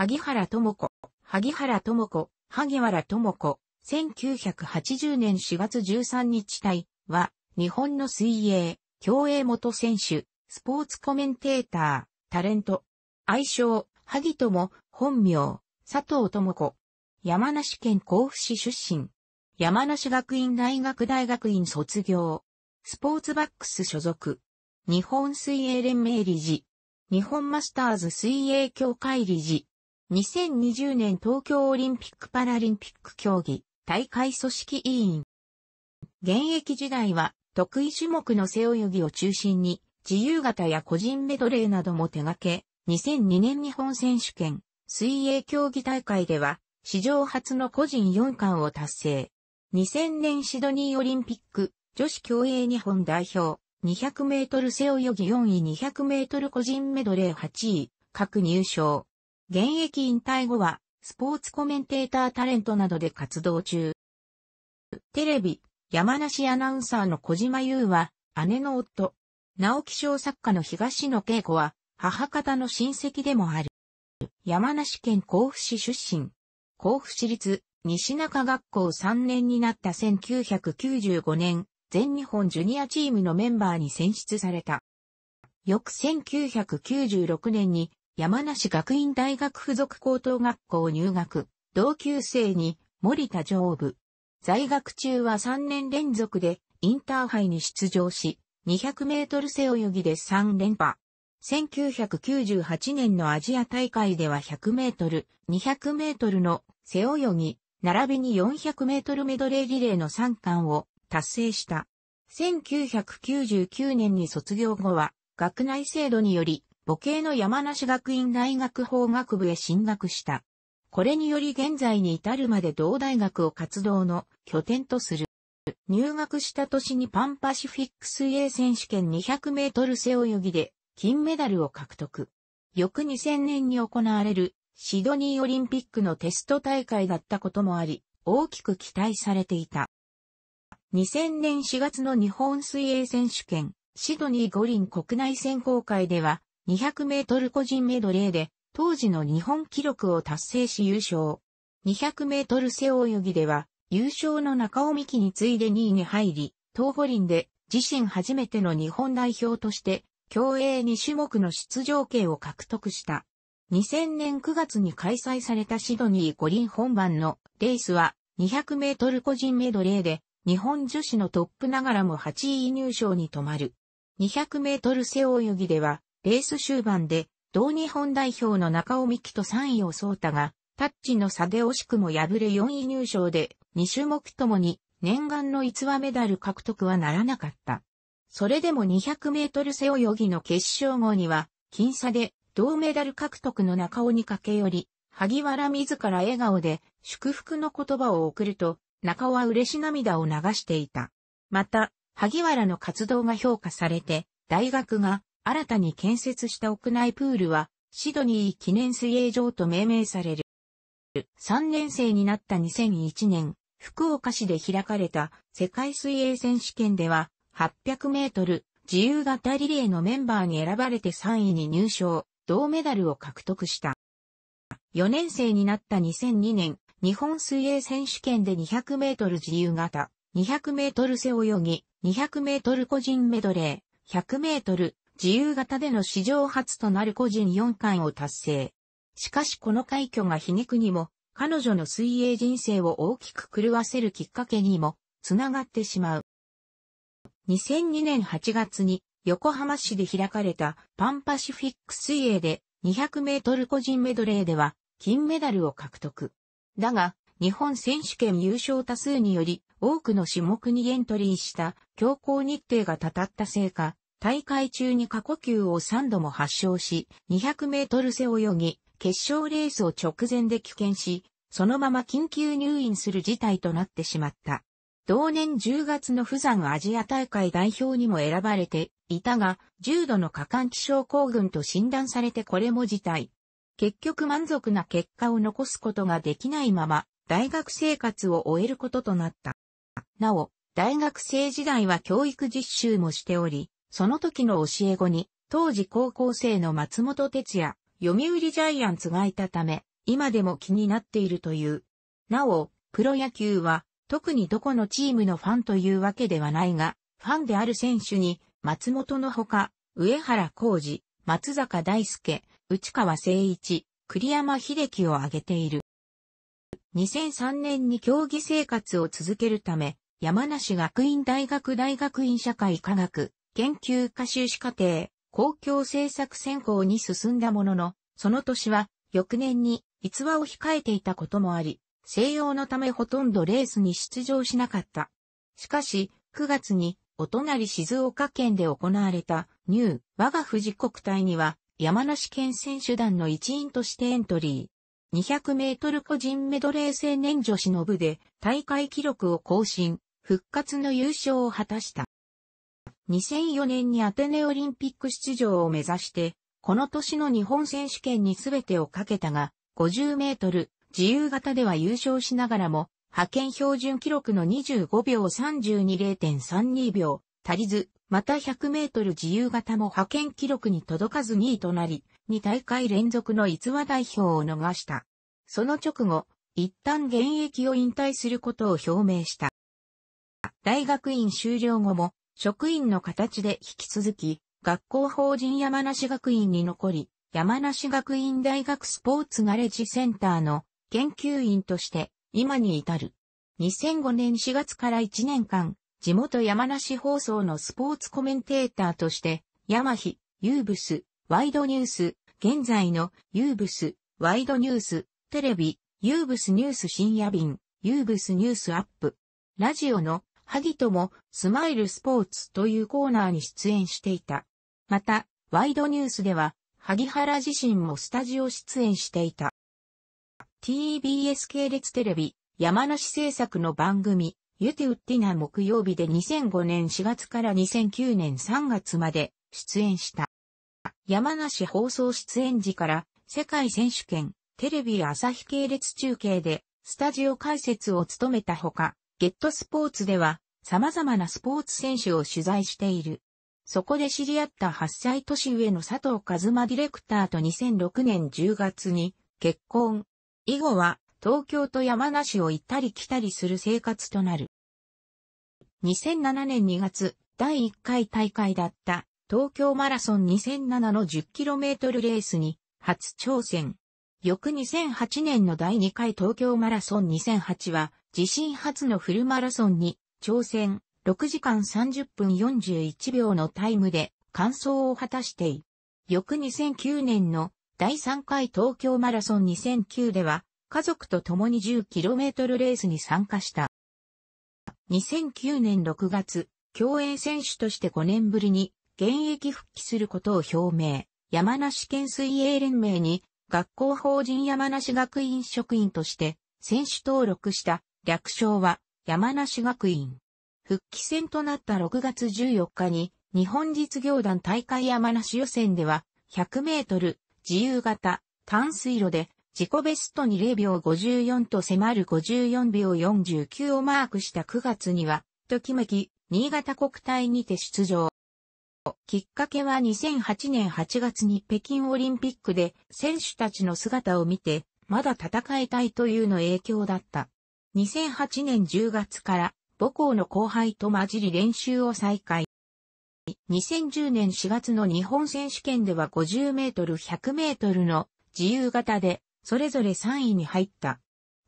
萩原智子、萩原智子、萩原智子、1980年4月13日体は、日本の水泳、競泳元選手、スポーツコメンテーター、タレント、愛称、萩友、本名、佐藤智子、山梨県甲府市出身、山梨学院大学大学院卒業、スポーツバックス所属、日本水泳連盟理事、日本マスターズ水泳協会理事、2020年東京オリンピック・パラリンピック競技大会組織委員。現役時代は得意種目の背泳ぎを中心に自由形や個人メドレーなども手掛け、2002年日本選手権水泳競技大会では史上初の個人4冠を達成。2000年シドニーオリンピック女子競泳日本代表200メートル背泳ぎ4位200メートル個人メドレー8位各入賞。現役引退後は、スポーツコメンテータータレントなどで活動中。テレビ、山梨アナウンサーの小島優は、姉の夫、直木賞作家の東野恵子は、母方の親戚でもある。山梨県甲府市出身。甲府市立西中学校3年になった1995年、全日本ジュニアチームのメンバーに選出された。翌1996年に山梨学院大学附属高等学校入学、同級生に森田上部。在学中は3年連続でインターハイに出場し、200メートル背泳ぎで3連覇。1998年のアジア大会では100メートル、200メートルの背泳ぎ、並びに400メートルメドレーリレーの3冠を達成した。1999年に卒業後は、学内制度により、母系の山梨学院大学法学部へ進学した。これにより現在に至るまで同大学を活動の拠点とする。入学した年にパンパシフィック水泳選手権200メートル背泳ぎで金メダルを獲得。翌2000年に行われるシドニーオリンピックのテスト大会だったこともあり、大きく期待されていた。2000年4月の日本水泳選手権シドニー五輪国内選考会では200メートル個人メドレーで当時の日本記録を達成し優勝。200メートル背泳ぎでは優勝の中尾美希に次いで2位に入り、東五輪で自身初めての日本代表として競泳2種目の出場権を獲得した。2000年9月に開催されたシドニー五輪本番のレースは200メートル個人メドレーで日本女子のトップながらも8位入賞に止まる。200メートル背泳ぎではレース終盤で、同日本代表の中尾美希と3位を総太が、タッチの差で惜しくも敗れ4位入賞で、2種目ともに念願の逸話メダル獲得はならなかった。それでも200メートル背泳ぎの決勝後には、僅差で銅メダル獲得の中尾に駆け寄り、萩原自ら笑顔で祝福の言葉を送ると、中尾は嬉し涙を流していた。また、萩原の活動が評価されて、大学が新たに建設した屋内プールは、シドニー記念水泳場と命名される。3年生になった2001年、福岡市で開かれた世界水泳選手権では、800メートル自由形リレーのメンバーに選ばれて3位に入賞、銅メダルを獲得した。4年生になった2002年、日本水泳選手権で200メートル自由形、200メートル背泳ぎ、200メートル個人メドレー、100メートル自由形での史上初となる個人4冠を達成。しかしこの快挙が皮肉にも、彼女の水泳人生を大きく狂わせるきっかけにも、つながってしまう。2002年8月に、横浜市で開かれたパンパシフィック水泳で200メートル個人メドレーでは金メダルを獲得。だが、日本選手権優勝多数により多くの種目にエントリーした強行日程がたたったせいか、大会中に過呼吸を3度も発症し、200メートル背泳ぎ、決勝レースを直前で棄権し、そのまま緊急入院する事態となってしまった。同年10月の釜山アジア大会代表にも選ばれていたが、重度の過換気症候群と診断されてこれも事態。結局満足な結果を残すことができないまま、大学生活を終えることとなった。なお、大学生時代は教育実習もしており、その時の教え子に、当時高校生の松本哲也、読売ジャイアンツがいたため、今でも気になっているという。なお、プロ野球は、特にどこのチームのファンというわけではないが、ファンである選手に、松本のほか、上原浩二、松坂大輔、内川誠一、栗山秀樹を挙げている。2003年に競技生活を続けるため、山梨学院大学大学院社会科学研究科修士課程、公共政策専攻に進んだものの、その年は翌年に逸話を控えていたこともあり、西洋のためほとんどレースに出場しなかった。しかし、9月にお隣静岡県で行われたニュー我が富士国体には山梨県選手団の一員としてエントリー。200メートル個人メドレー青年女子の部で大会記録を更新、復活の優勝を果たした。2004年にアテネオリンピック出場を目指して、この年の日本選手権に全てをかけたが、50メートル、自由形では優勝しながらも、派遣標準記録の25秒320.32秒、足りず、また100メートル自由形も派遣記録に届かず2位となり、2大会連続の逸話代表を逃した。その直後、一旦現役を引退することを表明した。大学院修了後も職員の形で引き続き、学校法人山梨学院に残り、山梨学院大学スポーツガレージセンターの研究員として今に至る。2005年4月から1年間、地元山梨放送のスポーツコメンテーターとして、山日、ユーブス、ワイドニュース、現在のユーブス、ワイドニュース、テレビ、ユーブスニュース深夜便、ユーブスニュースアップ、ラジオの萩ともスマイルスポーツというコーナーに出演していた。また、ワイドニュースでは、萩原自身もスタジオ出演していた。TBS 系列テレビ、山梨制作の番組、ユテウッティナ木曜日で2005年4月から2009年3月まで出演した。山梨放送出演時から世界選手権、テレビ朝日系列中継でスタジオ解説を務めたほか、ゲットスポーツでは様々なスポーツ選手を取材している。そこで知り合った8歳年上の佐藤和馬ディレクターと2006年10月に結婚。以後は東京と山梨を行ったり来たりする生活となる。2007年2月、第1回大会だった東京マラソン2007の 10km レースに初挑戦。翌2008年の第2回東京マラソン2008は自身初のフルマラソンに挑戦6時間30分41秒のタイムで完走を果たしてい。翌2009年の第3回東京マラソン2009では家族と共に 10km レースに参加した。2009年6月、競泳選手として5年ぶりに現役復帰することを表明。山梨県水泳連盟に学校法人山梨学院職員として選手登録した略称は山梨学院。復帰戦となった6月14日に日本実業団大会山梨予選では100メートル自由形淡水路で自己ベストに0秒54と迫る54秒49をマークした9月には、ときめき、新潟国体にて出場。きっかけは2008年8月に北京オリンピックで選手たちの姿を見て、まだ戦いたいというの影響だった。2008年10月から母校の後輩と混じり練習を再開。2010年4月の日本選手権では50メートル100メートルの自由形でそれぞれ3位に入った。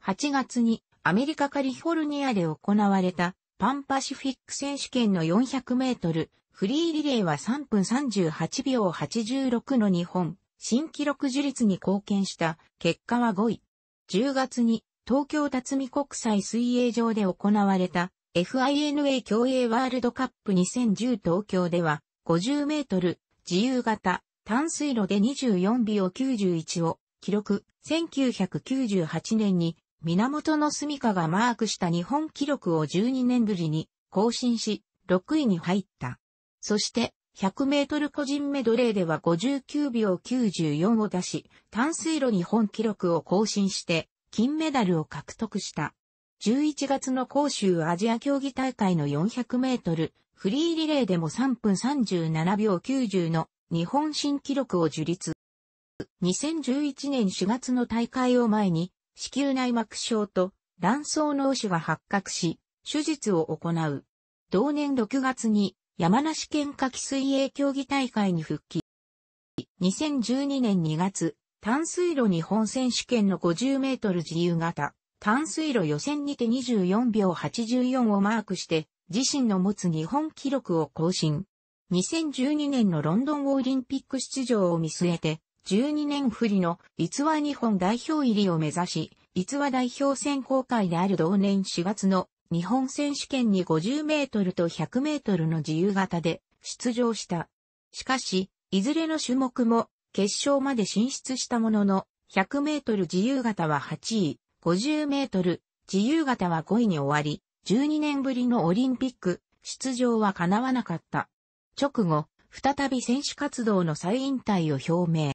8月にアメリカカリフォルニアで行われたパンパシフィック選手権の400メートルフリーリレーは3分38秒86の日本新記録樹立に貢献した結果は5位。10月に東京辰巳国際水泳場で行われた FINA 競泳ワールドカップ2010東京では50メートル自由形淡水路で24秒91を記録1998年に源の住処がマークした日本記録を12年ぶりに更新し6位に入った。そして100メートル個人メドレーでは59秒94を出し、淡水路日本記録を更新して、金メダルを獲得した。11月の杭州アジア競技大会の400メートル、フリーリレーでも3分37秒90の日本新記録を樹立。2011年4月の大会を前に、子宮内膜症と卵巣脳腫が発覚し、手術を行う。同年6月に山梨県夏季水泳競技大会に復帰。2012年2月、淡水路日本選手権の50メートル自由形、淡水路予選にて24秒84をマークして、自身の持つ日本記録を更新。2012年のロンドンオリンピック出場を見据えて、12年振りの逸話日本代表入りを目指し、逸話代表選考会である同年4月の日本選手権に50メートルと100メートルの自由形で出場した。しかし、いずれの種目も決勝まで進出したものの、100メートル自由形は8位、50メートル自由形は5位に終わり、12年ぶりのオリンピック出場は叶わなかった。直後、再び選手活動の再引退を表明。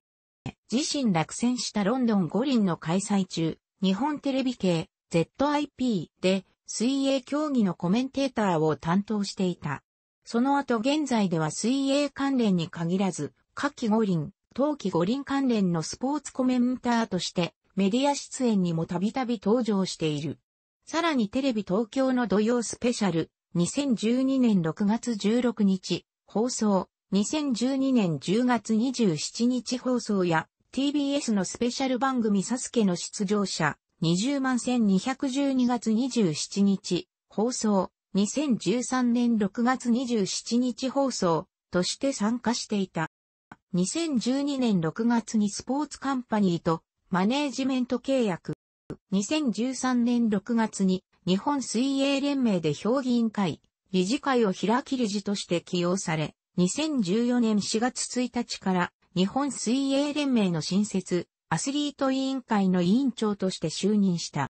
自身落選したロンドン五輪の開催中、日本テレビ系 ZIP で水泳競技のコメンテーターを担当していた。その後現在では水泳関連に限らず、夏季五輪、冬季五輪関連のスポーツコメンターとしてメディア出演にもたびたび登場している。さらにテレビ東京の土曜スペシャル2012年6月16日放送2012年10月27日放送や TBS のスペシャル番組サスケの出場者20万1212月27日放送2013年6月27日放送として参加していた。2012年6月にスポーツカンパニーとマネージメント契約。2013年6月に日本水泳連盟で評議員会、理事会を開き理事として起用され、2014年4月1日から日本水泳連盟の新設、アスリート委員会の委員長として就任した。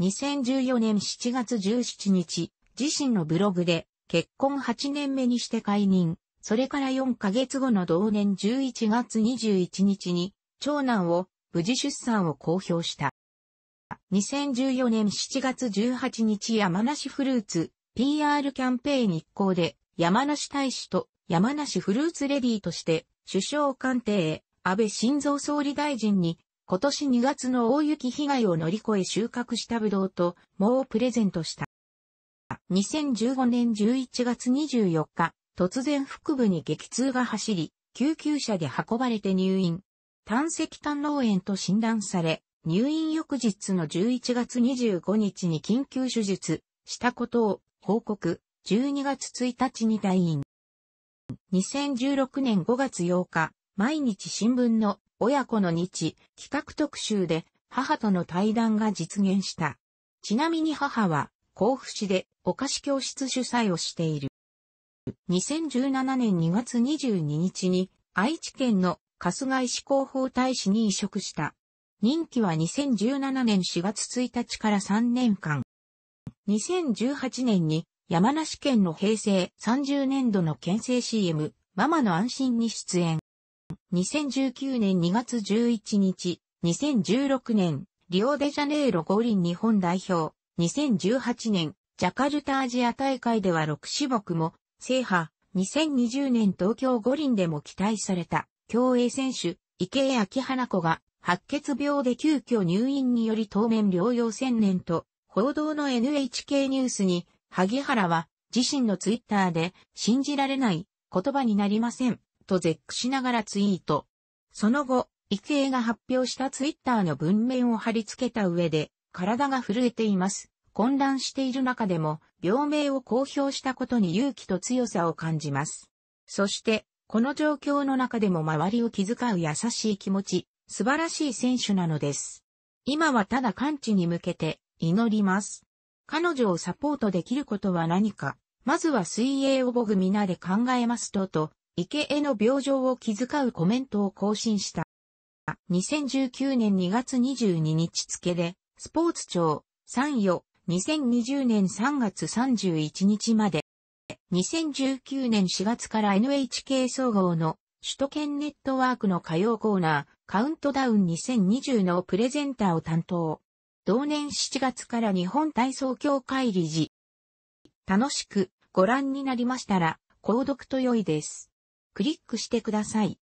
2014年7月17日、自身のブログで結婚8年目にして解任、それから4ヶ月後の同年11月21日に、長男を無事出産を公表した。2014年7月18日山梨フルーツ PR キャンペーン一行で山梨大使と山梨フルーツレディーとして首相官邸へ安倍晋三総理大臣に今年2月の大雪被害を乗り越え収穫したブドウと桃をプレゼントした。2015年11月24日突然腹部に激痛が走り、救急車で運ばれて入院。胆石胆脳炎と診断され、入院翌日の11月25日に緊急手術したことを報告、12月1日に退院。2016年5月8日、毎日新聞の親子の日企画特集で母との対談が実現した。ちなみに母は甲府市でお菓子教室主催をしている。2017年2月22日に愛知県の春日井市広報大使に移植した。任期は2017年4月1日から3年間。2018年に山梨県の平成30年度の県政 CM、ママの安心に出演。2019年2月11日、2016年、リオデジャネイロ五輪日本代表、2018年、ジャカルタアジア大会では6種目も制覇、2020年東京五輪でも期待された、競泳選手、池江明花子が、白血病で急遽入院により当面療養専念と、報道の NHK ニュースに、萩原は、自身のツイッターで、信じられない、言葉になりません、と絶句しながらツイート。その後、池江が発表したツイッターの文面を貼り付けた上で、体が震えています。混乱している中でも、病名を公表したことに勇気と強さを感じます。そして、この状況の中でも周りを気遣う優しい気持ち、素晴らしい選手なのです。今はただ完治に向けて祈ります。彼女をサポートできることは何か、まずは水泳を僕皆で考えますとと、池への病状を気遣うコメントを更新した。2019年2月22日付で、スポーツ庁、参与、2020年3月31日まで、2019年4月から NHK 総合の首都圏ネットワークの火曜コーナー、カウントダウン2020のプレゼンターを担当。同年7月から日本体操協会理事。楽しくご覧になりましたら、購読と良いです。クリックしてください。